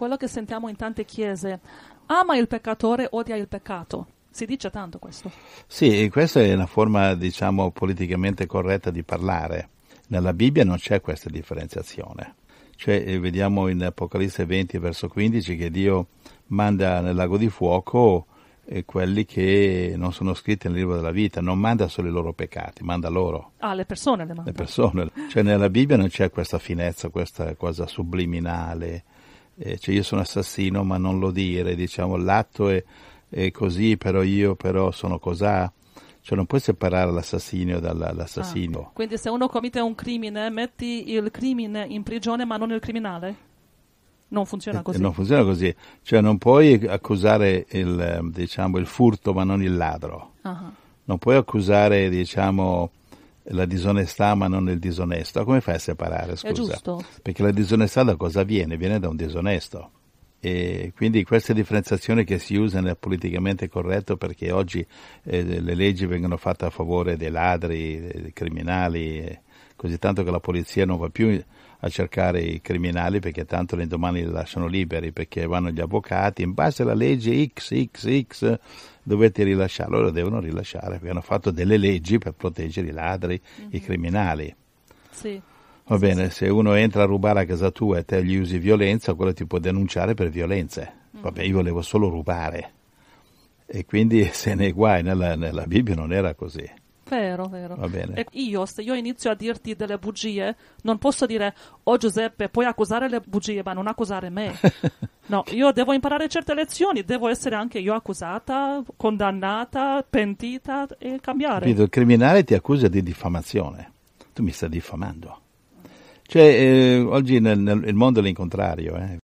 quello che sentiamo in tante chiese. Ama il peccatore, odia il peccato. Si dice tanto questo. Sì, questa è una forma, diciamo, politicamente corretta di parlare. Nella Bibbia non c'è questa differenziazione. Cioè, eh, vediamo in Apocalisse 20, verso 15, che Dio manda nel lago di fuoco eh, quelli che non sono scritti nel libro della vita, non manda solo i loro peccati, manda loro. Ah, le persone le manda. Le persone. Cioè nella Bibbia non c'è questa finezza, questa cosa subliminale, eh, cioè io sono assassino ma non lo dire, diciamo l'atto è, è così, però io però sono cos'ha. Cioè non puoi separare l'assassino dall'assassino. Ah, quindi se uno commette un crimine, metti il crimine in prigione ma non il criminale? Non funziona eh, così. Eh, non funziona così. Cioè non puoi accusare il, diciamo, il furto ma non il ladro. Ah. Non puoi accusare diciamo, la disonestà ma non il disonesto, come fai a separare? Scusa? È giusto. Perché la disonestà da cosa viene? Viene da un disonesto. E quindi questa differenziazione che si usa nel politicamente corretto perché oggi eh, le leggi vengono fatte a favore dei ladri, eh, dei criminali, eh, così tanto che la polizia non va più a cercare i criminali perché tanto l'indomani li lasciano liberi, perché vanno gli avvocati, in base alla legge XXX dovete rilasciarlo, loro devono rilasciare perché hanno fatto delle leggi per proteggere i ladri, mm-hmm. i mhm. criminali. Sì. Va bene, sì, se uno entra a rubare a casa tua e te gli usi violenza, quello ti può denunciare per violenze. Mm-hmm. Vabbè, io volevo solo rubare. E quindi se ne guai nella, nella Bibbia non era così Vero, vero. Va bene. E io, se io inizio a dirti delle bugie, non posso dire, oh Giuseppe, puoi accusare le bugie, ma non accusare me. No, io devo imparare certe lezioni, devo essere anche io accusata, condannata, pentita e cambiare. Capito, il criminale ti accusa di diffamazione, tu mi stai diffamando. Cioè, eh, oggi nel, nel, il mondo è l'incontrario, eh.